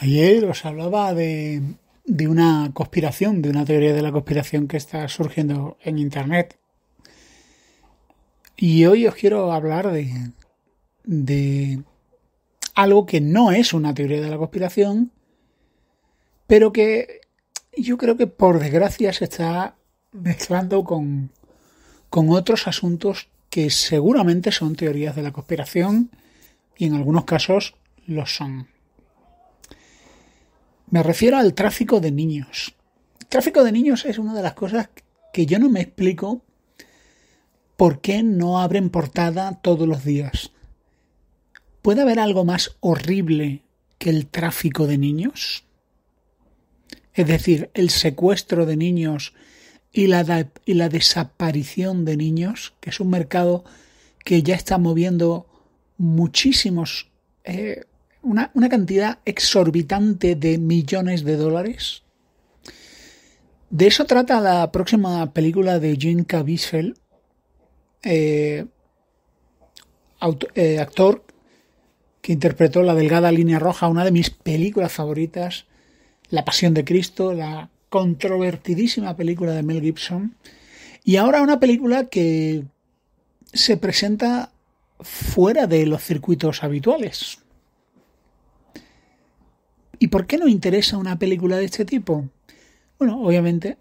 Ayer os hablaba de, una conspiración, de una teoría de la conspiración que está surgiendo en Internet. Y hoy os quiero hablar de, de algo que no es una teoría de la conspiración, pero que yo creo que por desgracia se está mezclando con, con otros asuntos que seguramente son teorías de la conspiración y en algunos casos lo son. Me refiero al tráfico de niños. El tráfico de niños es una de las cosas que yo no me explico por qué no abren portada todos los días. ¿Puede haber algo más horrible que el tráfico de niños? Es decir, el secuestro de niños y la, y la desaparición de niños, que es un mercado que ya está moviendo muchísimos eh, una, cantidad exorbitante de millones de dólares. De eso trata la próxima película de Jim Caviezel, eh, eh, actor que interpretó La Delgada Línea Roja, una de mis películas favoritas, La Pasión de Cristo, la controvertidísima película de Mel Gibson, y ahora una película que se presenta fuera de los circuitos habituales. ¿Y por qué no interesa una película de este tipo? Bueno, obviamente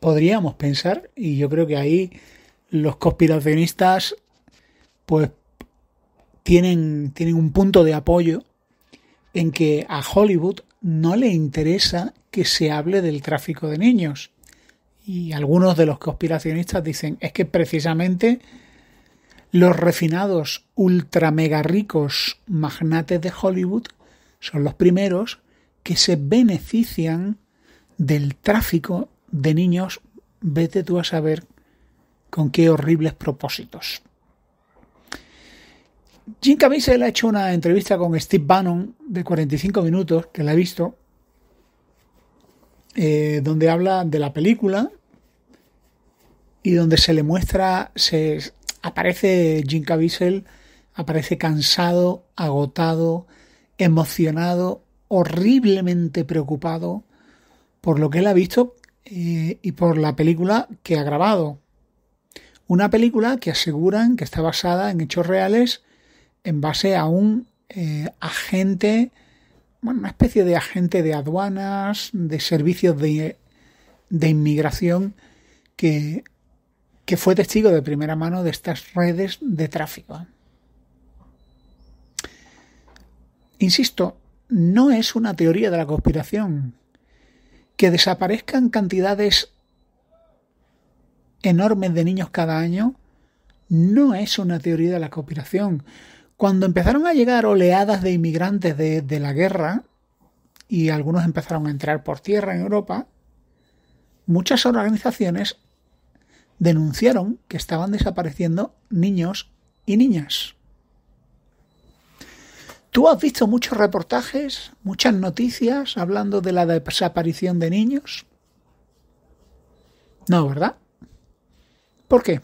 podríamos pensar, y yo creo que ahí los conspiracionistas pues tienen, tienen un punto de apoyo en que a Hollywood no le interesa que se hable del tráfico de niños. Y algunos de los conspiracionistas dicen, es que precisamente los refinados ultra mega ricos magnates de Hollywood son los primeros que se benefician del tráfico de niños, vete tú a saber con qué horribles propósitos. Jim Caviezel ha hecho una entrevista con Steve Bannon de 45 minutos, que la he visto, eh, donde habla de la película y donde se le muestra, se aparece Jim Caviezel, aparece cansado, agotado, emocionado horriblemente preocupado por lo que él ha visto eh, y por la película que ha grabado. Una película que aseguran que está basada en hechos reales en base a un eh, agente, bueno, una especie de agente de aduanas, de servicios de, inmigración que, que fue testigo de primera mano de estas redes de tráfico. Insisto, no es una teoría de la conspiración. Que desaparezcan cantidades enormes de niños cada año no es una teoría de la conspiración. Cuando empezaron a llegar oleadas de inmigrantes de, de la guerra, y algunos empezaron a entrar por tierra en Europa, muchas organizaciones denunciaron que estaban desapareciendo niños y niñas. Tú has visto muchos reportajes, muchas noticias hablando de la desaparición de niños. No, ¿verdad? ¿Por qué?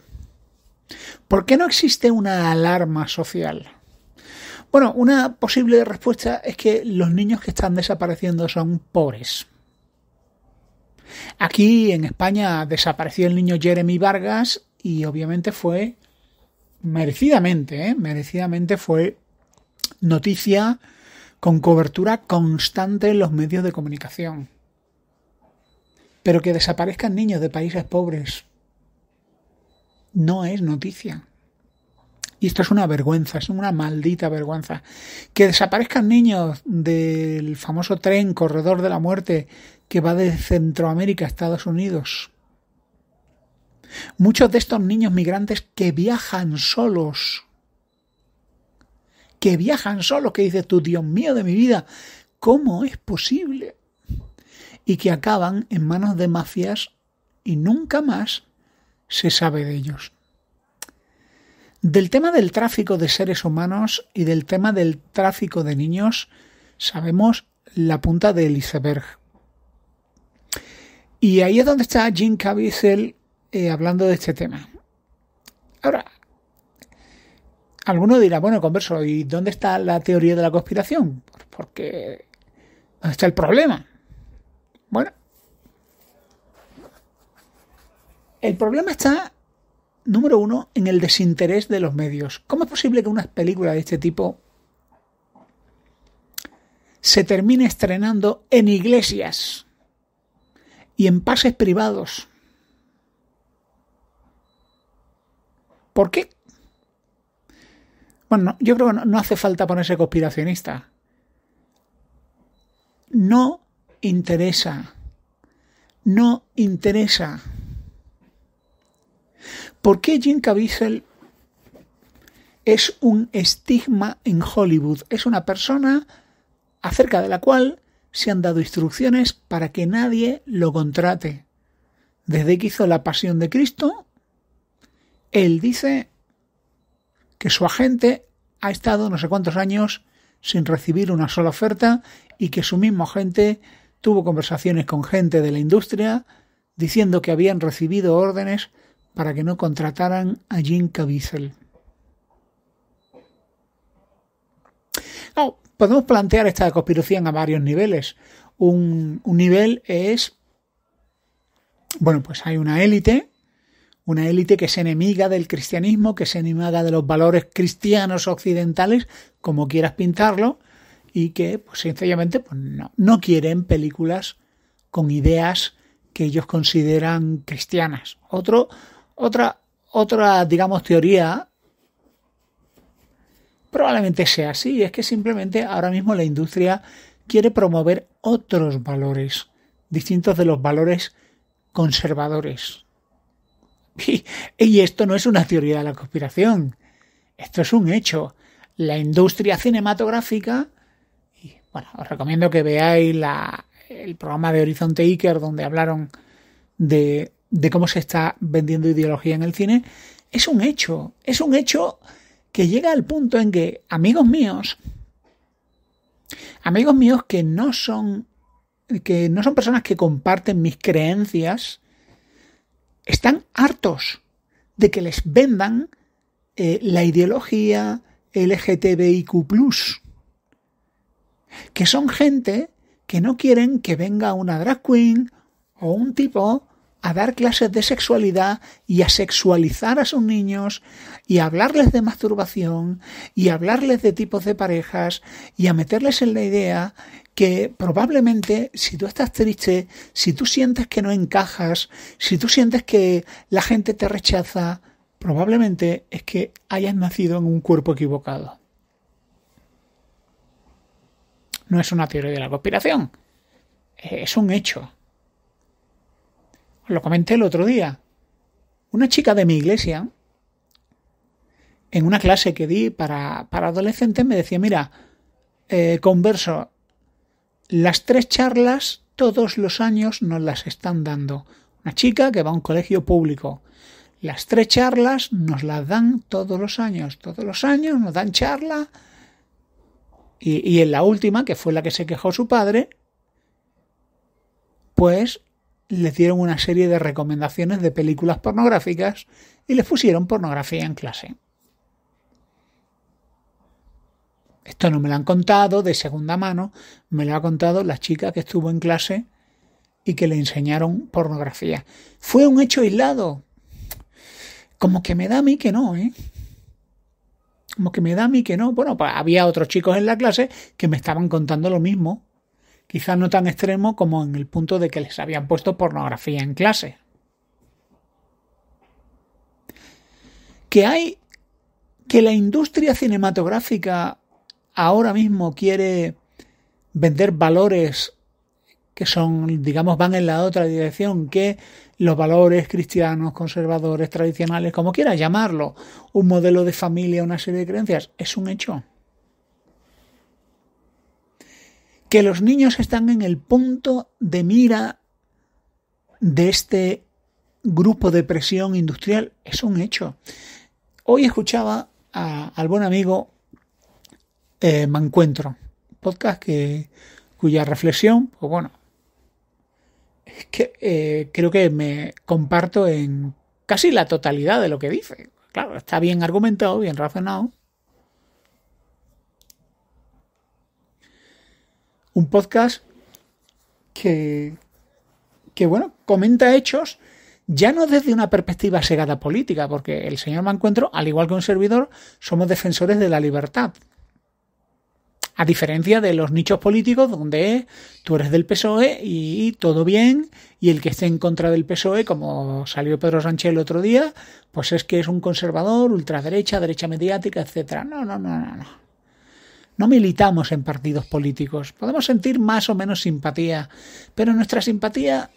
¿Por qué no existe una alarma social? Bueno, una posible respuesta es que los niños que están desapareciendo son pobres. Aquí en España desapareció el niño Jeremy Vargas y obviamente fue merecidamente, ¿eh? merecidamente fue noticia con cobertura constante en los medios de comunicación. Pero que desaparezcan niños de países pobres no es noticia. Y esto es una vergüenza, es una maldita vergüenza. Que desaparezcan niños del famoso tren corredor de la muerte que va de Centroamérica a Estados Unidos. Muchos de estos niños migrantes que viajan solos que viajan solos, que dices tú, Dios mío de mi vida, ¿cómo es posible? Y que acaban en manos de mafias y nunca más se sabe de ellos. Del tema del tráfico de seres humanos y del tema del tráfico de niños sabemos la punta del iceberg. Y ahí es donde está Jim Caviezel eh, hablando de este tema. Ahora, Alguno dirá, bueno, converso, ¿y dónde está la teoría de la conspiración? Porque está el problema? Bueno, el problema está, número uno, en el desinterés de los medios. ¿Cómo es posible que una película de este tipo se termine estrenando en iglesias y en pases privados? ¿Por qué? Bueno, yo creo que no, hace falta ponerse conspiracionista. No interesa. No interesa. ¿Por qué Jim Caviezel es un estigma en Hollywood? Es una persona acerca de la cual se han dado instrucciones para que nadie lo contrate. Desde que hizo La Pasión de Cristo, él dice que su agente ha estado no sé cuántos años sin recibir una sola oferta y que su mismo agente tuvo conversaciones con gente de la industria diciendo que habían recibido órdenes para que no contrataran a Jim Caviezel. podemos plantear esta conspiración a varios niveles. un nivel es, bueno, pues hay una élite una élite que es enemiga del cristianismo, que es enemiga de los valores cristianos occidentales, como quieras pintarlo, y que pues, sencillamente pues, no, no quieren películas con ideas que ellos consideran cristianas. Otro, otra, otra, digamos, teoría probablemente sea así, es que simplemente ahora mismo la industria quiere promover otros valores, distintos de los valores conservadores, y, esto no es una teoría de la conspiración. Esto es un hecho. La industria cinematográfica. Y bueno, os recomiendo que veáis el programa de Horizonte Iker, donde hablaron de, de cómo se está vendiendo ideología en el cine. Es un hecho. Es un hecho que llega al punto en que amigos míos, amigos míos que no son que no son personas que comparten mis creencias, están hartos de que les vendan eh, la ideología LGTBIQ ⁇ que son gente que no quieren que venga una drag queen o un tipo a dar clases de sexualidad y a sexualizar a sus niños y a hablarles de masturbación y a hablarles de tipos de parejas y a meterles en la idea que probablemente si tú estás triste, si tú sientes que no encajas, si tú sientes que la gente te rechaza, probablemente es que hayas nacido en un cuerpo equivocado. No es una teoría de la conspiración, eh, es un hecho. lo comenté el otro día. Una chica de mi iglesia, en una clase que di para, adolescentes, me decía, mira, eh, converso, las tres charlas todos los años nos las están dando. Una chica que va a un colegio público. Las tres charlas nos las dan todos los años. Todos los años nos dan charla. Y, en la última, que fue la que se quejó su padre, pues le dieron una serie de recomendaciones de películas pornográficas y le pusieron pornografía en clase. Esto no me lo han contado de segunda mano, me lo ha contado la chica que estuvo en clase y que le enseñaron pornografía. Fue un hecho aislado. Como que me da a mí que no, ¿eh? Como que me da a mí que no. Bueno, pues había otros chicos en la clase que me estaban contando lo mismo. Quizás no tan extremo como en el punto de que les habían puesto pornografía en clase. Que hay que la industria cinematográfica ahora mismo quiere vender valores que son, digamos, van en la otra dirección que los valores cristianos, conservadores, tradicionales, como quiera llamarlo, un modelo de familia, una serie de creencias, es un hecho. Que los niños están en el punto de mira de este grupo de presión industrial es un hecho. Hoy escuchaba al buen amigo eh, me Encuentro, podcast que, cuya reflexión, pues bueno, es que eh, creo que me comparto en casi la totalidad de lo que dice. Claro, está bien argumentado, bien razonado. Un podcast que, que bueno, comenta hechos ya no desde una perspectiva segada política, porque el señor Mancuentro, al igual que un servidor, somos defensores de la libertad, a diferencia de los nichos políticos donde tú eres del PSOE y todo bien, y el que esté en contra del PSOE, como salió Pedro Sánchez el otro día, pues es que es un conservador, ultraderecha, derecha mediática, etcétera. No, no, no, no, no. No militamos en partidos políticos. Podemos sentir más o menos simpatía, pero nuestra simpatía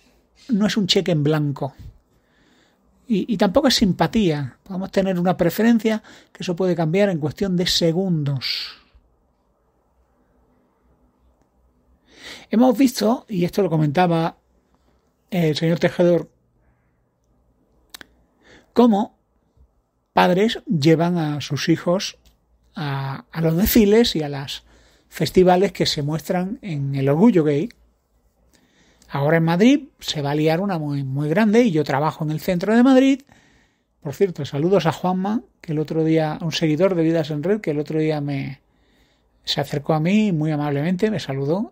no es un cheque en blanco. Y, y, tampoco es simpatía. Podemos tener una preferencia que eso puede cambiar en cuestión de segundos. Hemos visto, y esto lo comentaba el señor Tejedor, cómo padres llevan a sus hijos a, los desfiles y a los festivales que se muestran en el orgullo gay. Ahora en Madrid se va a liar una muy, muy grande y yo trabajo en el centro de Madrid. Por cierto, saludos a Juanma, que el otro día, un seguidor de Vidas en Red, que el otro día me se acercó a mí muy amablemente, me saludó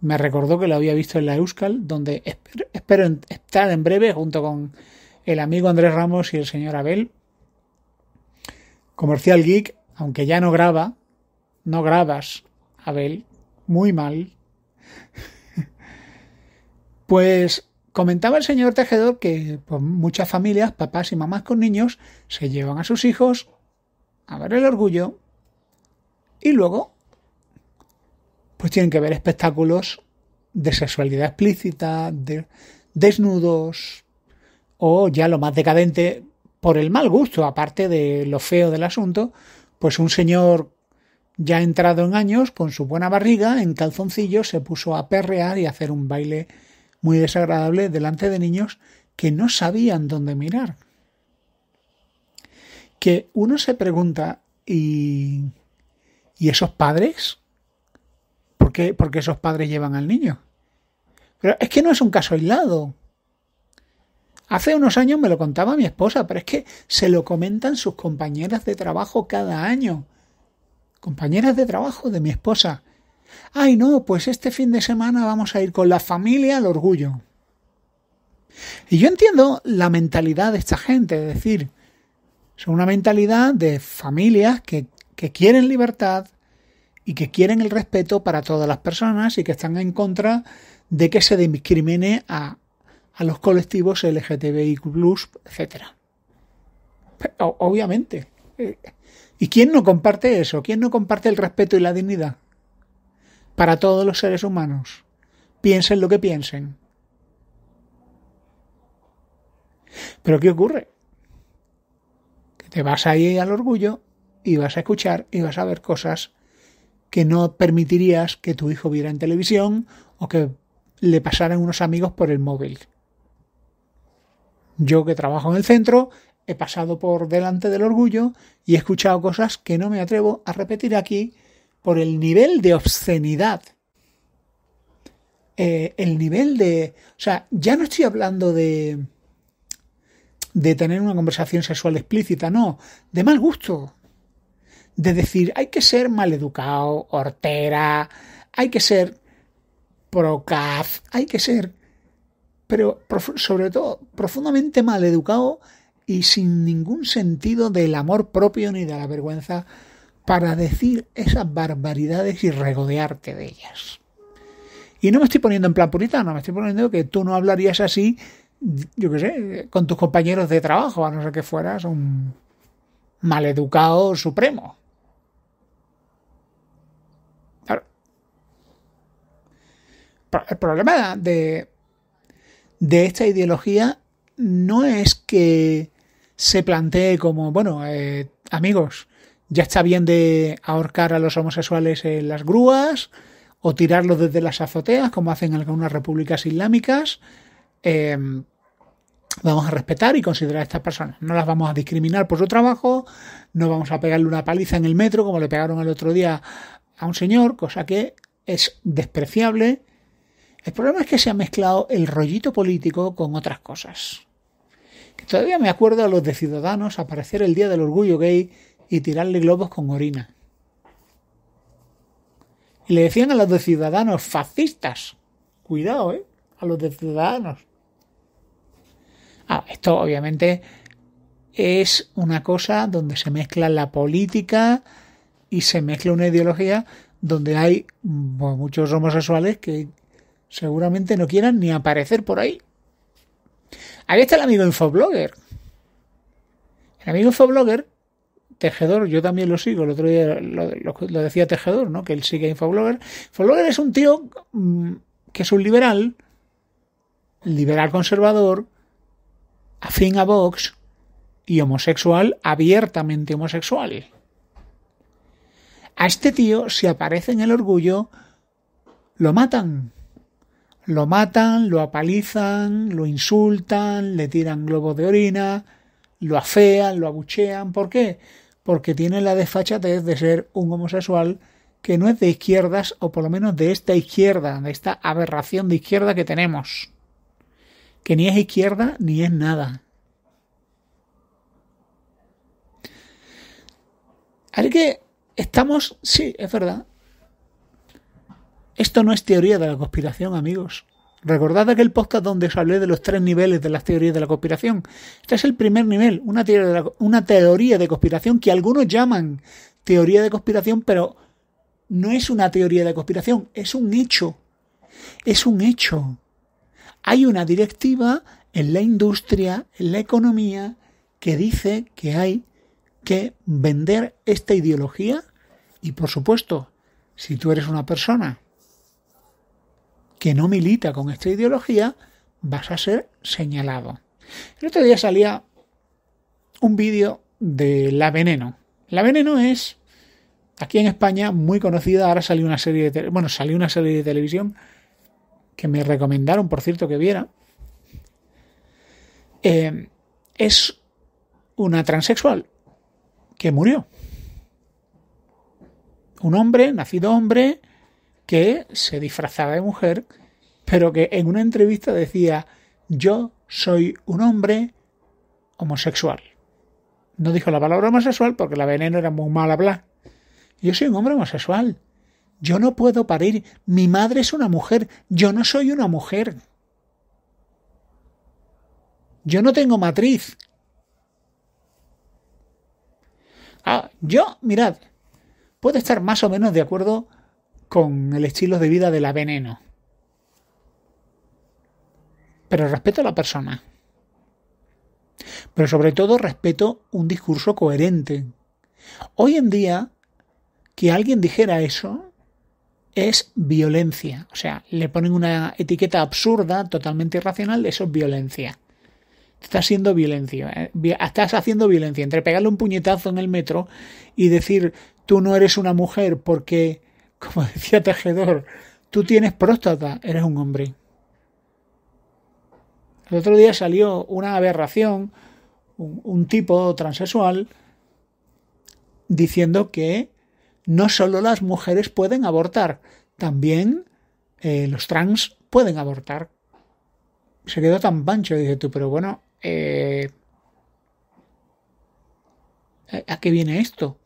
me recordó que lo había visto en la Euskal, donde espero, estar en breve junto con el amigo Andrés Ramos y el señor Abel. Comercial Geek, aunque ya no graba, no grabas, Abel, muy mal. pues comentaba el señor Tejedor que pues, muchas familias, papás y mamás con niños, se llevan a sus hijos a ver el orgullo y luego pues tienen que ver espectáculos de sexualidad explícita, de desnudos, o ya lo más decadente, por el mal gusto, aparte de lo feo del asunto, pues un señor ya entrado en años, con su buena barriga, en calzoncillo, se puso a perrear y hacer un baile muy desagradable delante de niños que no sabían dónde mirar. Que uno se pregunta, ¿y, ¿y esos padres? Porque esos padres llevan al niño. Pero es que no es un caso aislado. Hace unos años me lo contaba mi esposa, pero es que se lo comentan sus compañeras de trabajo cada año. Compañeras de trabajo de mi esposa. Ay, no, pues este fin de semana vamos a ir con la familia al orgullo. Y yo entiendo la mentalidad de esta gente, es decir, son una mentalidad de familias que, que quieren libertad, y que quieren el respeto para todas las personas y que están en contra de que se discrimine a, los colectivos LGTBI+, etc. obviamente. Eh, ¿Y quién no comparte eso? ¿Quién no comparte el respeto y la dignidad? Para todos los seres humanos. Piensen lo que piensen. Pero ¿qué ocurre? Que te vas ahí al orgullo y vas a escuchar y vas a ver cosas que no permitirías que tu hijo viera en televisión o que le pasaran unos amigos por el móvil. Yo que trabajo en el centro, he pasado por delante del orgullo y he escuchado cosas que no me atrevo a repetir aquí por el nivel de obscenidad. Eh, el nivel de... O sea, ya no estoy hablando de... de tener una conversación sexual explícita, no, de mal gusto, de decir hay que ser maleducado, hortera, hay que ser procaz, hay que ser, pero sobre todo profundamente maleducado y sin ningún sentido del amor propio ni de la vergüenza para decir esas barbaridades y regodearte de ellas. Y no me estoy poniendo en plan puritano, me estoy poniendo que tú no hablarías así, yo qué sé, con tus compañeros de trabajo, a no ser que fueras un maleducado supremo. el problema de, de esta ideología no es que se plantee como, bueno, eh, amigos, ya está bien de ahorcar a los homosexuales en las grúas o tirarlos desde las azoteas, como hacen algunas repúblicas islámicas. Em, vamos a respetar y considerar a estas personas. No las vamos a discriminar por su trabajo, no vamos a pegarle una paliza en el metro como le pegaron el otro día a un señor, cosa que es despreciable el problema es que se ha mezclado el rollito político con otras cosas. todavía me acuerdo a los de Ciudadanos aparecer el día del orgullo gay y tirarle globos con orina. Y le decían a los de Ciudadanos fascistas. Cuidado, ¿eh? A los de Ciudadanos. Ah, esto obviamente es una cosa donde se mezcla la política y se mezcla una ideología donde hay muchos homosexuales que Seguramente no quieran ni aparecer por ahí. Ahí está el amigo Infoblogger. El amigo Infoblogger, Tejedor, yo también lo sigo, el otro día lo, decía Tejedor, ¿no? Que él sigue Infoblogger. Infoblogger es un tío mm, que es un liberal, liberal conservador, afín a Vox y homosexual, abiertamente homosexual. A este tío, si aparece en el orgullo, lo matan. Lo matan, lo apalizan, lo insultan, le tiran globos de orina, lo afean, lo abuchean. ¿Por qué? Porque tiene la desfachatez de ser un homosexual que no es de izquierdas, o por lo menos de esta izquierda, de esta aberración de izquierda que tenemos. Que ni es izquierda ni es nada. Así que estamos, sí, es verdad, esto no es teoría de la conspiración, amigos. Recordad aquel podcast donde os hablé de los tres niveles de las teorías de la conspiración. Este es el primer nivel, una teoría de, una teoría de conspiración que algunos llaman teoría de conspiración, pero no es una teoría de conspiración, es un hecho. Es un hecho. Hay una directiva en la industria, en la economía, que dice que hay que vender esta ideología y por supuesto, si tú eres una persona que no milita con esta ideología, vas a ser señalado. El otro día salía un vídeo de La Veneno. La Veneno es aquí en España muy conocida. Ahora salió una serie de bueno salió una serie de televisión que me recomendaron, por cierto, que viera. Eh, es una transexual que murió. Un hombre, nacido hombre, que se disfrazaba de mujer, pero que en una entrevista decía, yo soy un hombre homosexual. No dijo la palabra homosexual porque la veneno era muy mal hablar. Yo soy un hombre homosexual. Yo no puedo parir. Mi madre es una mujer. Yo no soy una mujer. Yo no tengo matriz. Ah, yo, mirad, puedo estar más o menos de acuerdo con el estilo de vida de la veneno. Pero respeto a la persona. Pero sobre todo respeto un discurso coherente. Hoy en día, que alguien dijera eso es violencia. O sea, le ponen una etiqueta absurda, totalmente irracional, eso es violencia. Estás haciendo violencia. Eh. Estás haciendo violencia entre pegarle un puñetazo en el metro y decir tú no eres una mujer porque como decía Tejedor, tú tienes próstata, eres un hombre. El otro día salió una aberración, un, tipo transexual, diciendo que no solo las mujeres pueden abortar, también eh, los trans pueden abortar. Se quedó tan pancho, dice tú, pero bueno, eh, ¿a qué viene esto?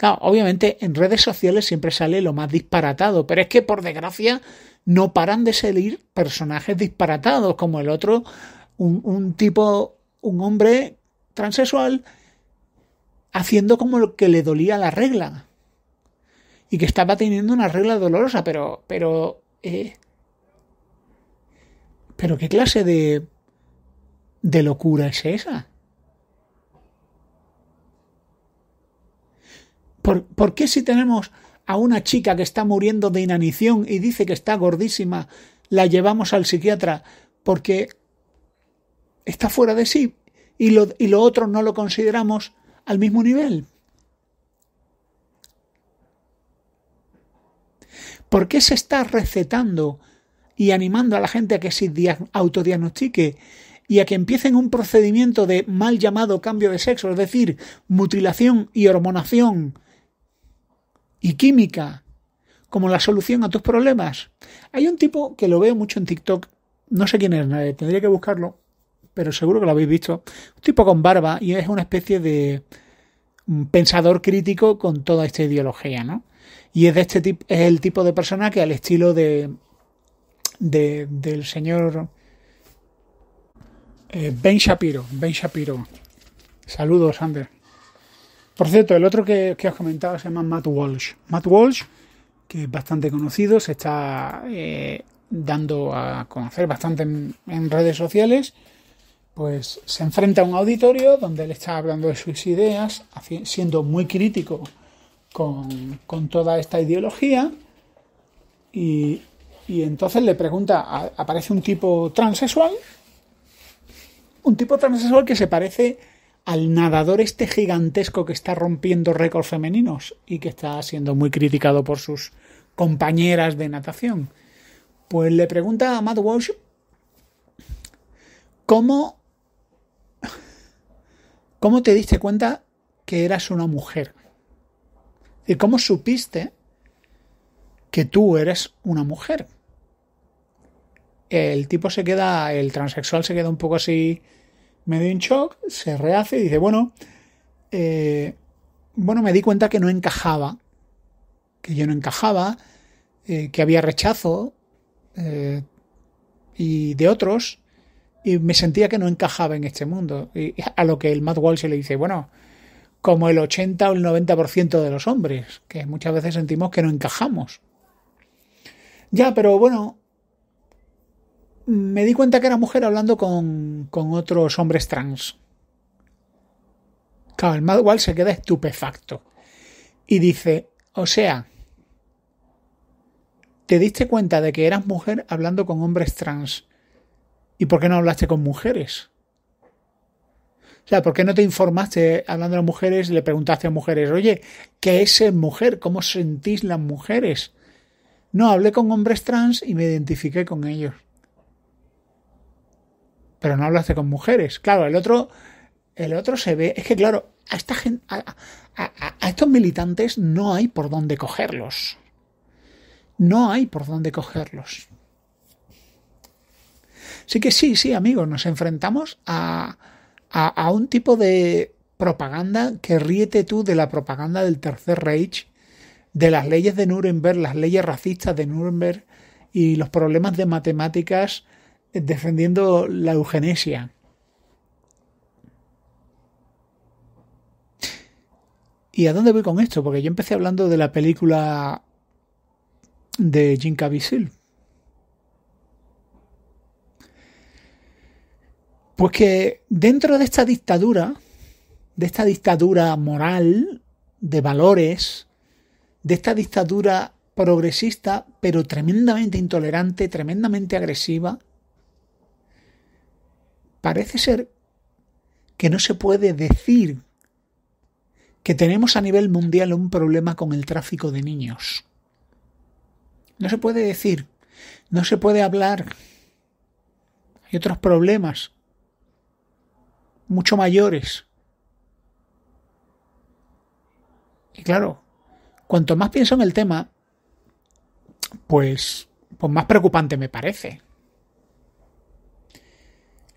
Claro, obviamente en redes sociales siempre sale lo más disparatado, pero es que por desgracia no paran de salir personajes disparatados, como el otro, un, tipo, un hombre transexual, haciendo como que le dolía la regla. Y que estaba teniendo una regla dolorosa, pero, pero, eh, pero qué clase de, de locura es esa. ¿Por, qué si tenemos a una chica que está muriendo de inanición y dice que está gordísima, la llevamos al psiquiatra porque está fuera de sí y lo, y lo, otro no lo consideramos al mismo nivel. ¿Por qué se está recetando y animando a la gente a que se autodiagnostique y a que empiecen un procedimiento de mal llamado cambio de sexo, es decir, mutilación y hormonación y química como la solución a tus problemas. Hay un tipo que lo veo mucho en TikTok, no sé quién es, tendría que buscarlo, pero seguro que lo habéis visto. Un tipo con barba y es una especie de pensador crítico con toda esta ideología, ¿no? Y es de este tipo, es el tipo de persona que al estilo de, del señor eh, Ben Shapiro, Ben Shapiro. Saludos, Ander. Por cierto, el otro que, os comentaba se llama Matt Walsh. Matt Walsh, que es bastante conocido, se está eh, dando a conocer bastante en, redes sociales. Pues se enfrenta a un auditorio donde le está hablando de sus ideas, siendo muy crítico con, toda esta ideología. Y, entonces le pregunta, aparece un tipo transexual, un tipo transexual que se parece al nadador este gigantesco que está rompiendo récords femeninos y que está siendo muy criticado por sus compañeras de natación. Pues le pregunta a Matt Walsh cómo, cómo te diste cuenta que eras una mujer. ¿Y cómo supiste que tú eres una mujer? El tipo se queda, el transexual se queda un poco así me dio un shock, se rehace y dice, bueno, eh, bueno, me di cuenta que no encajaba, que yo no encajaba, eh, que había rechazo eh, y de otros, y me sentía que no encajaba en este mundo. Y a lo que el Matt Walsh le dice, bueno, como el 80 o el 90% de los hombres, que muchas veces sentimos que no encajamos. Ya, pero bueno, me di cuenta que era mujer hablando con, otros hombres trans. Claro, el Madwell se queda estupefacto y dice, o sea, te diste cuenta de que eras mujer hablando con hombres trans. ¿Y por qué no hablaste con mujeres? O sea, ¿por qué no te informaste hablando a mujeres? Le preguntaste a mujeres, oye, ¿qué es ser mujer? ¿Cómo sentís las mujeres? No, hablé con hombres trans y me identifiqué con ellos pero no hace con mujeres. Claro, el otro, el otro se ve. Es que, claro, a esta gente, a, estos militantes no hay por dónde cogerlos. No hay por dónde cogerlos. Sí que sí, sí, amigos, nos enfrentamos a, a, a, un tipo de propaganda que ríete tú de la propaganda del Tercer Reich, de las leyes de Nuremberg, las leyes racistas de Nuremberg y los problemas de matemáticas defendiendo la eugenesia. ¿Y a dónde voy con esto? Porque yo empecé hablando de la película de Jim Caviezel. Pues que dentro de esta dictadura, de esta dictadura moral, de valores, de esta dictadura progresista, pero tremendamente intolerante, tremendamente agresiva, parece ser que no se puede decir que tenemos a nivel mundial un problema con el tráfico de niños. No se puede decir, no se puede hablar. Hay otros problemas mucho mayores. Y claro, cuanto más pienso en el tema, pues, pues más preocupante me parece.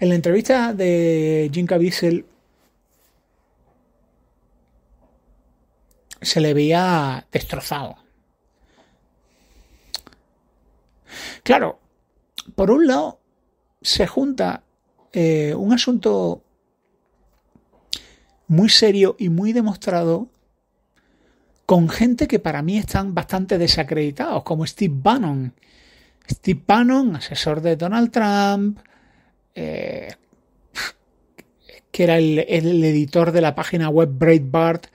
En la entrevista de Jim Bissell se le veía destrozado. Claro, por un lado se junta eh, un asunto muy serio y muy demostrado con gente que para mí están bastante desacreditados, como Steve Bannon. Steve Bannon, asesor de Donald Trump, eh, que era el, editor de la página web Breitbart,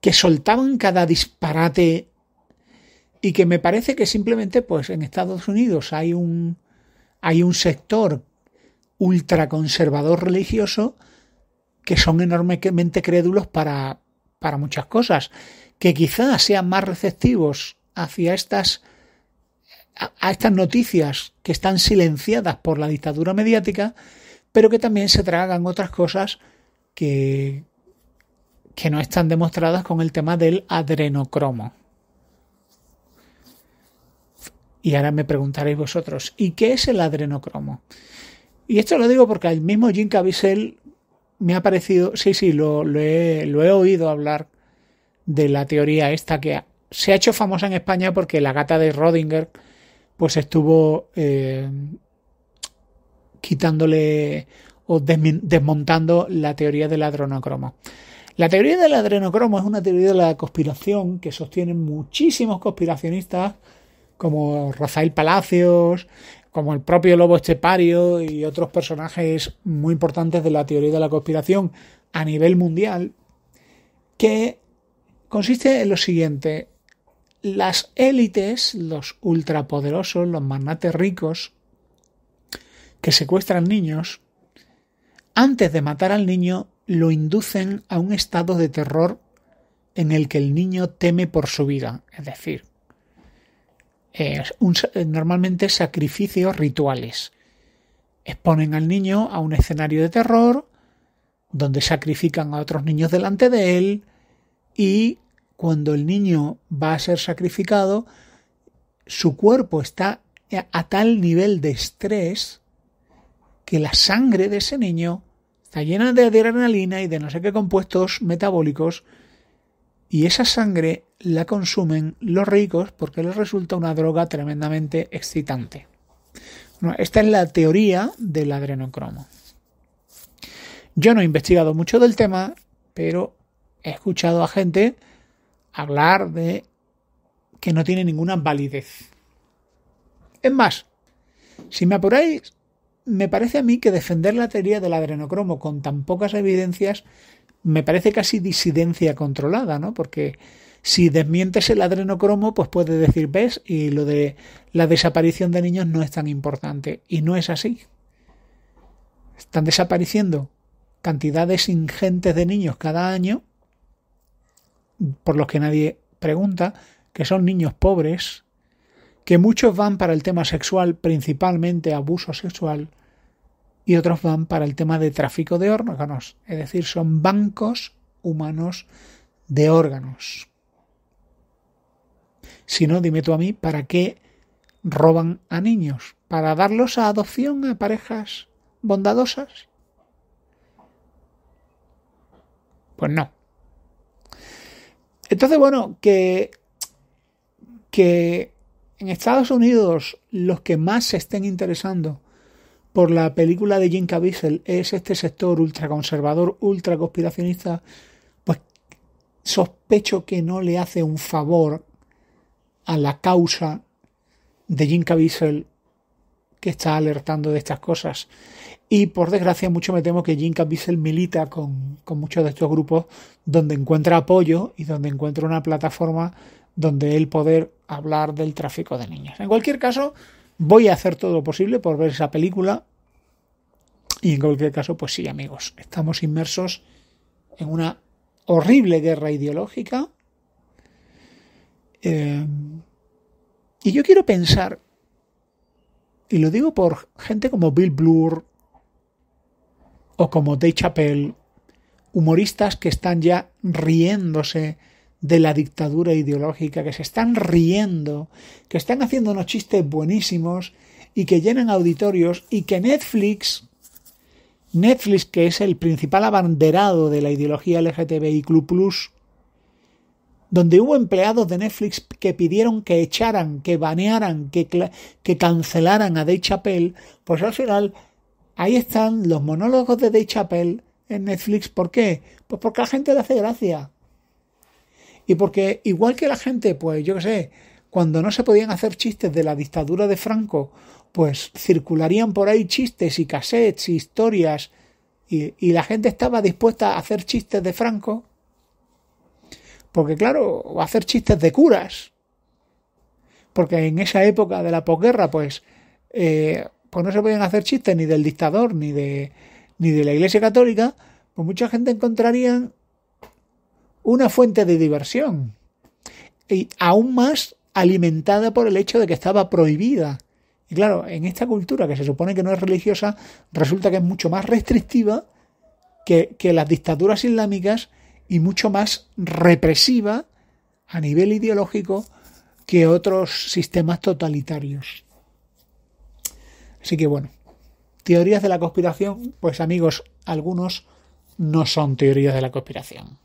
que soltaban cada disparate y que me parece que simplemente pues en Estados Unidos hay un, hay un sector ultraconservador religioso que son enormemente crédulos para, para muchas cosas, que quizás sean más receptivos hacia estas a, estas noticias que están silenciadas por la dictadura mediática, pero que también se tragan otras cosas que, que no están demostradas con el tema del adrenocromo. Y ahora me preguntaréis vosotros, ¿y qué es el adrenocromo? Y esto lo digo porque el mismo Jim Caviezel me ha parecido, sí, sí, lo, he, lo, he, oído hablar de la teoría esta que se ha hecho famosa en España porque la gata de Rodinger pues estuvo eh, quitándole o desmontando la teoría del adrenocromo. La teoría del adrenocromo es una teoría de la conspiración que sostienen muchísimos conspiracionistas como Rafael Palacios, como el propio Lobo Estepario y otros personajes muy importantes de la teoría de la conspiración a nivel mundial, que consiste en lo siguiente las élites, los ultrapoderosos, los magnates ricos, que secuestran niños, antes de matar al niño, lo inducen a un estado de terror en el que el niño teme por su vida. Es decir, normalmente sacrificios rituales. Exponen al niño a un escenario de terror, donde sacrifican a otros niños delante de él y cuando el niño va a ser sacrificado, su cuerpo está a tal nivel de estrés que la sangre de ese niño está llena de adrenalina y de no sé qué compuestos metabólicos y esa sangre la consumen los ricos porque les resulta una droga tremendamente excitante. Bueno, esta es la teoría del adrenocromo. Yo no he investigado mucho del tema, pero he escuchado a gente hablar de que no tiene ninguna validez. Es más, si me apuráis, me parece a mí que defender la teoría del adrenocromo con tan pocas evidencias me parece casi disidencia controlada, ¿no? Porque si desmientes el adrenocromo, pues puedes decir, ves, y lo de la desaparición de niños no es tan importante. Y no es así. Están desapareciendo cantidades ingentes de niños cada año por los que nadie pregunta, que son niños pobres, que muchos van para el tema sexual, principalmente abuso sexual, y otros van para el tema de tráfico de órganos, es decir, son bancos humanos de órganos. Si no, dime tú a mí, ¿para qué roban a niños? ¿Para darlos a adopción a parejas bondadosas? Pues no. Entonces, bueno, que, que en Estados Unidos los que más se estén interesando por la película de Jim Caviezel es este sector ultraconservador, ultraconspiracionista, pues sospecho que no le hace un favor a la causa de Jim Caviezel que está alertando de estas cosas. Y por desgracia, mucho me temo que Jim Caviezel milita con, muchos de estos grupos donde encuentra apoyo y donde encuentra una plataforma donde él poder hablar del tráfico de niños. En cualquier caso, voy a hacer todo lo posible por ver esa película. Y en cualquier caso, pues sí, amigos, estamos inmersos en una horrible guerra ideológica. Eh, y yo quiero pensar y lo digo por gente como Bill Blur o como Dave Chappelle, humoristas que están ya riéndose de la dictadura ideológica, que se están riendo, que están haciendo unos chistes buenísimos y que llenan auditorios y que Netflix, Netflix que es el principal abanderado de la ideología LGTBIQ+, donde hubo empleados de Netflix que pidieron que echaran, que banearan, que, que cancelaran a Dave Chappelle, pues al final ahí están los monólogos de Dave Chappelle en Netflix. ¿Por qué? Pues porque a la gente le hace gracia. Y porque igual que la gente, pues yo qué sé, cuando no se podían hacer chistes de la dictadura de Franco, pues circularían por ahí chistes y cassettes y historias y la gente estaba dispuesta a hacer chistes de Franco, porque claro, hacer chistes de curas. Porque en esa época de la posguerra, pues, eh, pues no se podían hacer chistes ni del dictador, ni de, ni de la Iglesia Católica, pues mucha gente encontraría una fuente de diversión. Y aún más alimentada por el hecho de que estaba prohibida. Y claro, en esta cultura que se supone que no es religiosa, resulta que es mucho más restrictiva que, que las dictaduras islámicas y mucho más represiva a nivel ideológico que otros sistemas totalitarios. Así que bueno, teorías de la conspiración, pues amigos, algunos no son teorías de la conspiración.